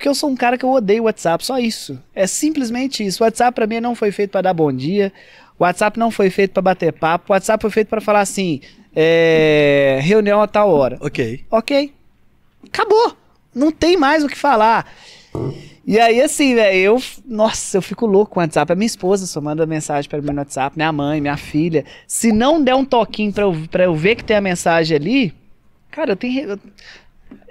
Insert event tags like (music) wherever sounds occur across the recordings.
Porque eu sou um cara que eu odeio WhatsApp, só isso. É simplesmente isso. O WhatsApp para mim não foi feito para dar bom dia. O WhatsApp não foi feito para bater papo. O WhatsApp foi feito para falar assim, é, reunião a tal hora. Ok. Ok. Acabou. Não tem mais o que falar. E aí, assim, velho, eu. Nossa, eu fico louco com o WhatsApp. A minha esposa só manda mensagem para mim no WhatsApp, minha mãe, minha filha. Se não der um toquinho pra eu, eu ver que tem a mensagem ali, cara, eu tenho. Eu,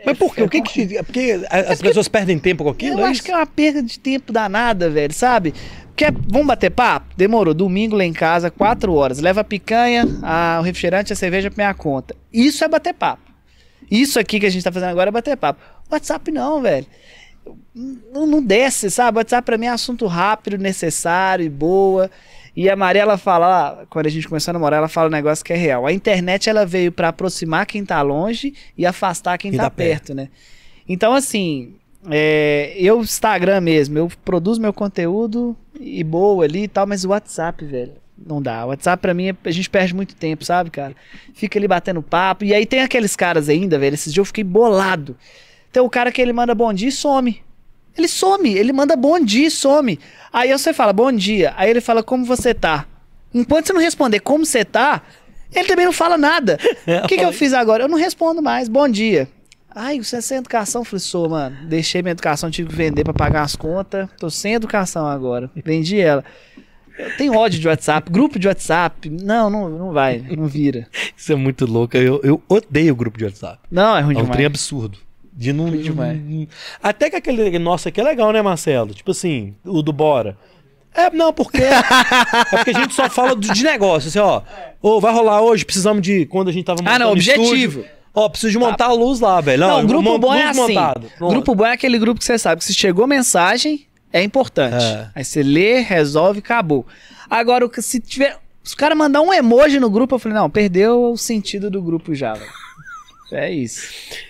mas por quê? É, o que que... É porque as é pessoas perdem tempo com aquilo? Eu acho que é uma perda de tempo danada, velho, sabe? Quer, vamos bater papo? Demorou. Domingo lá em casa, 4 horas. Leva a picanha, a, o refrigerante, a cerveja pra minha conta. Isso é bater papo. Isso aqui que a gente tá fazendo agora é bater papo. WhatsApp não, velho. Não, não desce, sabe? WhatsApp pra mim é assunto rápido, necessário e boa. E a Maria, ela fala, quando a gente começou a namorar, ela fala um negócio que é real. A internet, ela veio para aproximar quem tá longe e afastar quem, quem tá, tá perto, perto, né? Então, assim, é, eu, Instagram mesmo, eu produzo meu conteúdo e boa ali e tal, mas o WhatsApp, velho, não dá. O WhatsApp, pra mim, é, a gente perde muito tempo, sabe, cara? Fica ali batendo papo. E aí tem aqueles caras ainda, velho, esses dias eu fiquei bolado. Tem o cara que ele manda bom dia e some. Ele some, ele manda bom dia some. Aí você fala, bom dia. Aí ele fala, como você tá? Enquanto você não responder como você tá, ele também não fala nada. (laughs) O que, que eu fiz agora? Eu não respondo mais, bom dia. Ai, você é sem educação? Eu falei, sou, mano. Deixei minha educação, tive que vender pra pagar as contas. Tô sem educação agora. Vendi ela. Eu tenho ódio de WhatsApp, grupo de WhatsApp. Não, não, não vai, não vira. (laughs) Isso é muito louco. Eu, eu odeio grupo de WhatsApp. Não, é ruim é um demais. absurdo. De não. De, Até que aquele. Nossa, que é legal, né, Marcelo? Tipo assim, o do Bora. É, não, porque. (laughs) é porque a gente só fala de negócio, assim, ó. ou oh, vai rolar hoje, precisamos de. Quando a gente tava montando. Ah, não, objetivo. Estúdio, Ó, oh, preciso de montar tá. a luz lá, velho. Não, não grupo bom é assim. Grupo bom é aquele grupo que você sabe que se chegou mensagem, é importante. É. Aí você lê, resolve, acabou. Agora, o que se tiver. Se o cara mandar um emoji no grupo, eu falei, não, perdeu o sentido do grupo já, velho. É isso.